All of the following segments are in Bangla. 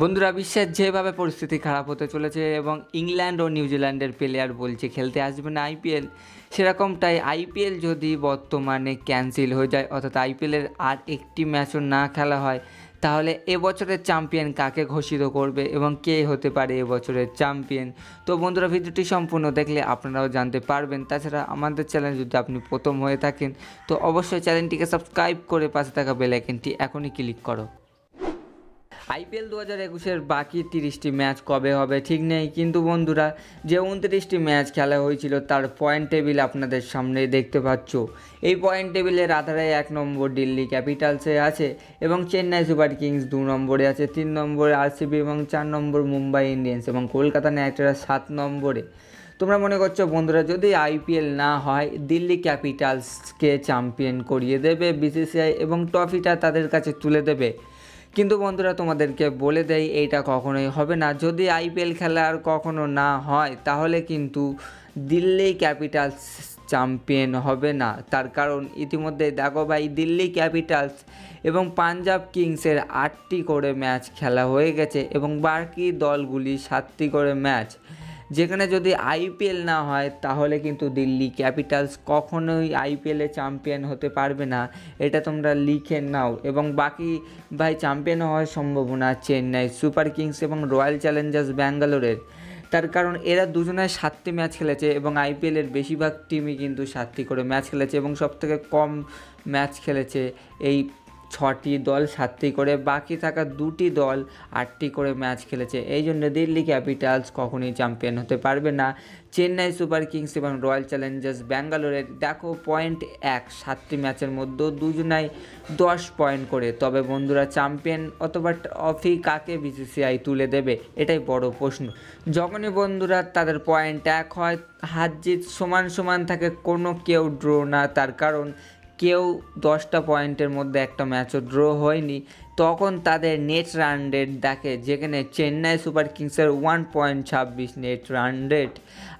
বন্ধুরা বিশ্বের যেভাবে পরিস্থিতি খারাপ হতে চলেছে এবং ইংল্যান্ড ও নিউজিল্যান্ডের প্লেয়ার বলছে খেলতে আসবে না আইপিএল সেরকমটাই আইপিএল যদি বর্তমানে ক্যান্সেল হয়ে যায় অর্থাৎ আইপিএলের আর একটি ম্যাচও না খেলা হয় তাহলে এবছরের চ্যাম্পিয়ন কাকে ঘোষিত করবে এবং কে হতে পারে এবছরের চ্যাম্পিয়ন তো বন্ধুরা ভিডিওটি সম্পূর্ণ দেখলে আপনারাও জানতে পারবেন তাছাড়া আমাদের চ্যানেল যদি আপনি প্রথম হয়ে থাকেন তো অবশ্যই চ্যানেলটিকে সাবস্ক্রাইব করে পাশে থাকা বেলাইকেনটি এখনই ক্লিক করো আইপিএল দু হাজার একুশের বাকি তিরিশটি ম্যাচ কবে হবে ঠিক নেই কিন্তু বন্ধুরা যে উনত্রিশটি ম্যাচ খেলা হয়েছিল তার পয়েন্ট টেবিল আপনাদের সামনে দেখতে পাচ্ছ এই পয়েন্ট টেবিলের আধারে এক নম্বর দিল্লি ক্যাপিটালসে আছে এবং চেন্নাই সুপার কিংস দু নম্বরে আছে তিন নম্বরে আরসিবি এবং চার নম্বর মুম্বাই ইন্ডিয়ান্স এবং কলকাতা নাইট রাইডার্স সাত নম্বরে তোমরা মনে করছো বন্ধুরা যদি আইপিএল না হয় দিল্লি ক্যাপিটালসকে চ্যাম্পিয়ন করিয়ে দেবে বিসিসিআই এবং ট্রফিটা তাদের কাছে তুলে দেবে কিন্তু বন্ধুরা তোমাদেরকে বলে দেয় এইটা কখনোই হবে না যদি আইপিএল খেলা আর কখনো না হয় তাহলে কিন্তু দিল্লি ক্যাপিটালস চ্যাম্পিয়ন হবে না তার কারণ ইতিমধ্যে দেখো ভাই দিল্লি ক্যাপিটালস এবং পাঞ্জাব কিংসের আটটি করে ম্যাচ খেলা হয়ে গেছে এবং বাকি দলগুলি সাতটি করে ম্যাচ যেখানে যদি আইপিএল না হয় তাহলে কিন্তু দিল্লি ক্যাপিটালস কখনোই আইপিএলে চ্যাম্পিয়ন হতে পারবে না এটা তোমরা লিখে নাও এবং বাকি ভাই চ্যাম্পিয়ন হওয়ার সম্ভাবনা চেন্নাই সুপার কিংস এবং রয়্যাল চ্যালেঞ্জার্স ব্যাঙ্গালোরের তার কারণ এরা দুজনে সাতটি ম্যাচ খেলেছে এবং আইপিএলের বেশিরভাগ টিমই কিন্তু সাতটি করে ম্যাচ খেলেছে এবং সবথেকে কম ম্যাচ খেলেছে এই ছটি দল সাতটি করে বাকি থাকা দুটি দল আটটি করে ম্যাচ খেলেছে এই জন্য দিল্লি ক্যাপিটালস কখনোই চ্যাম্পিয়ন হতে পারবে না চেন্নাই সুপার কিংস এবং রয়্যাল চ্যালেঞ্জার্স ব্যাঙ্গালোরের দেখো পয়েন্ট এক সাতটি ম্যাচের মধ্যে দুজনাই দশ পয়েন্ট করে তবে বন্ধুরা চ্যাম্পিয়ন অথবা ট্রফি কাকে বিসিসিআই তুলে দেবে এটাই বড় প্রশ্ন যখনই বন্ধুরা তাদের পয়েন্ট এক হয় হাত জিত সমান সমান থাকে কোনো কেউ ড্র না তার কারণ কেউ দশটা পয়েন্টের মধ্যে একটা ম্যাচও ড্র হয়নি তখন তাদের নেট রান রেট দেখে যেখানে চেন্নাই সুপার কিংসের ওয়ান পয়েন্ট ছাব্বিশ নেট রান রেট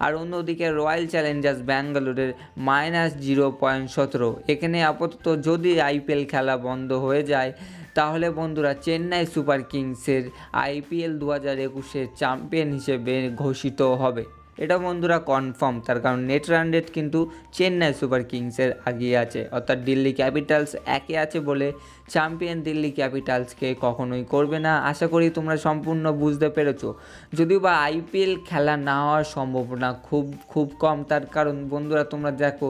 আর অন্যদিকে রয়্যাল চ্যালেঞ্জার্স ব্যাঙ্গালোরের মাইনাস জিরো পয়েন্ট সতেরো এখানে আপাতত যদি আইপিএল খেলা বন্ধ হয়ে যায় তাহলে বন্ধুরা চেন্নাই সুপার কিংসের আইপিএল দু হাজার একুশের চ্যাম্পিয়ন হিসেবে ঘোষিত হবে এটা বন্ধুরা কনফার্ম তার কারণ নেট রান রেট কিন্তু চেন্নাই সুপার কিংসের আগিয়ে আছে অর্থাৎ দিল্লি ক্যাপিটালস একে আছে বলে চ্যাম্পিয়ন দিল্লি ক্যাপিটালসকে কখনোই করবে না আশা করি তোমরা সম্পূর্ণ বুঝতে পেরেছো যদিও বা আইপিএল খেলা না হওয়ার সম্ভাবনা খুব খুব কম তার কারণ বন্ধুরা তোমরা দেখো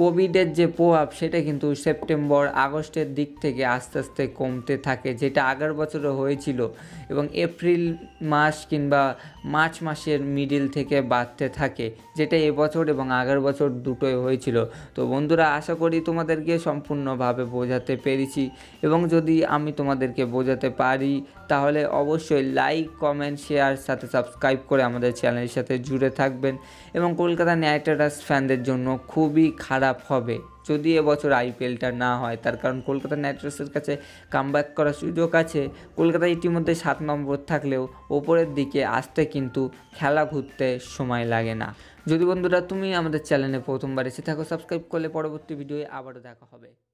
কোভিডের যে প্রভাব সেটা কিন্তু সেপ্টেম্বর আগস্টের দিক থেকে আস্তে আস্তে কমতে থাকে যেটা আগের বছরও হয়েছিল এবং এপ্রিল মাস কিংবা মার্চ মাসের মিডিল থেকে বাড়তে থাকে যেটা এবছর এবং আগের বছর দুটোই হয়েছিল তো বন্ধুরা আশা করি তোমাদেরকে সম্পূর্ণভাবে বোঝাতে পেরেছি এবং যদি আমি তোমাদেরকে বোঝাতে পারি তাহলে অবশ্যই লাইক কমেন্ট শেয়ার সাথে সাবস্ক্রাইব করে আমাদের চ্যানেলের সাথে জুড়ে থাকবেন এবং কলকাতা নাইট রাইডার্স ফ্যানদের জন্য খুবই খারাপ খারাপ হবে যদি এবছর আইপিএলটা না হয় তার কারণ কলকাতা নাইট রাইডার্সের কাছে কামব্যাক করার সুযোগ আছে কলকাতা ইতিমধ্যে সাত নম্বর থাকলেও ওপরের দিকে আসতে কিন্তু খেলা ঘুরতে সময় লাগে না যদি বন্ধুরা তুমি আমাদের চ্যানেলে প্রথমবার এসে থাকো সাবস্ক্রাইব করলে পরবর্তী ভিডিও আবারও দেখা হবে